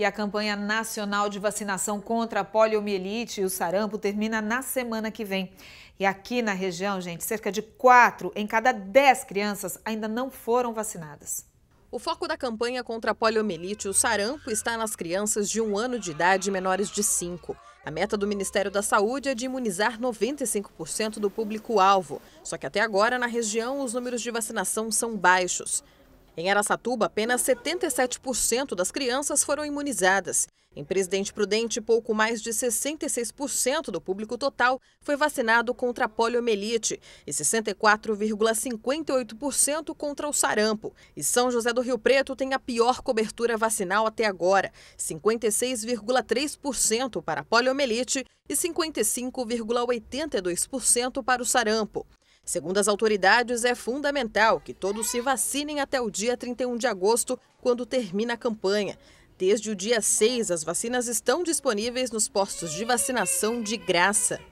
E a campanha nacional de vacinação contra a poliomielite e o sarampo termina na semana que vem. E aqui na região, gente, cerca de 4 em cada 10 crianças ainda não foram vacinadas. O foco da campanha contra a poliomielite e o sarampo está nas crianças de um ano de idade e menores de 5. A meta do Ministério da Saúde é de imunizar 95% do público-alvo. Só que até agora, na região, os números de vacinação são baixos. Em Araçatuba, apenas 77% das crianças foram imunizadas. Em Presidente Prudente, pouco mais de 66% do público total foi vacinado contra a poliomielite e 64,58% contra o sarampo. E São José do Rio Preto tem a pior cobertura vacinal até agora, 56,3% para a poliomielite e 55,82% para o sarampo. Segundo as autoridades, é fundamental que todos se vacinem até o dia 31 de agosto, quando termina a campanha. Desde o dia 6, as vacinas estão disponíveis nos postos de vacinação de graça.